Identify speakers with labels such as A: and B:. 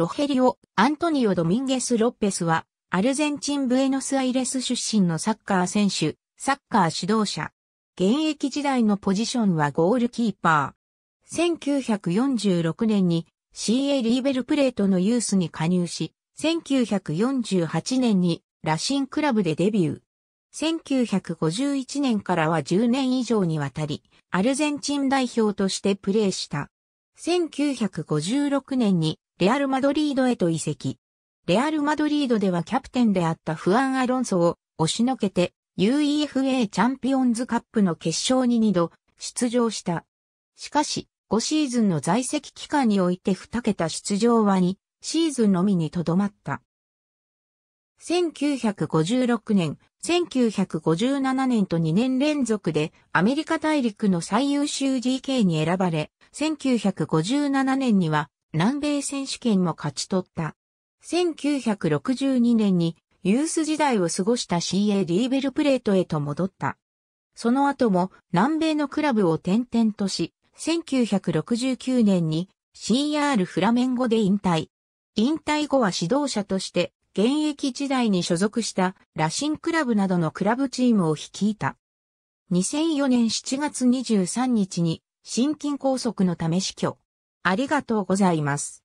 A: ロヘリオ・アントニオ・ドミンゲス・ロッペスは、アルゼンチン・ブエノスアイレス出身のサッカー選手、サッカー指導者。現役時代のポジションはゴールキーパー。1946年に CA リーベルプレートのユースに加入し、1948年にラシンクラブでデビュー。1951年からは10年以上にわたり、アルゼンチン代表としてプレーした。1956年にレアル・マドリードへと移籍。レアル・マドリードではキャプテンであったフアン・アロンソを押しのけて UEFA チャンピオンズカップの決勝に2度出場した。しかし、5シーズンの在籍期間において2桁出場は2シーズンのみにとどまった。1956年、1957年と2年連続でアメリカ大陸の最優秀 GK に選ばれ、1957年には南米選手権も勝ち取った。1962年にユース時代を過ごした CA リーベルプレートへと戻った。その後も南米のクラブを転々とし、1969年に CR フラメンゴで引退。引退後は指導者として現役時代に所属したラシンクラブなどのクラブチームを率いた。2004年7月23日に心筋梗塞のため死去。ありがとうございます。